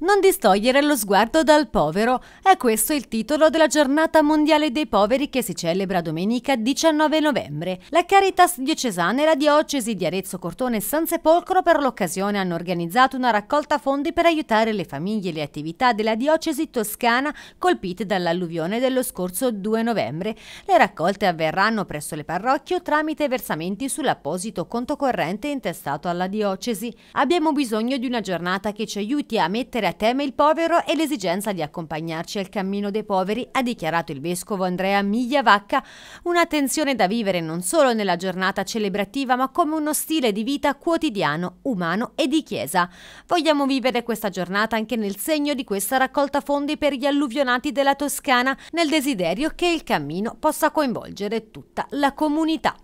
Non distogliere lo sguardo dal povero, è questo il titolo della giornata mondiale dei poveri che si celebra domenica 19 novembre. La Caritas diocesana e la diocesi di Arezzo Cortone e San Sepolcro per l'occasione hanno organizzato una raccolta fondi per aiutare le famiglie e le attività della diocesi toscana colpite dall'alluvione dello scorso 2 novembre. Le raccolte avverranno presso le parrocchie o tramite versamenti sull'apposito conto corrente intestato alla diocesi. Abbiamo bisogno di una giornata che ci aiuti a mettere a tema il povero e l'esigenza di accompagnarci al cammino dei poveri, ha dichiarato il vescovo Andrea Migliavacca, Una tensione da vivere non solo nella giornata celebrativa, ma come uno stile di vita quotidiano, umano e di chiesa. Vogliamo vivere questa giornata anche nel segno di questa raccolta fondi per gli alluvionati della Toscana, nel desiderio che il cammino possa coinvolgere tutta la comunità.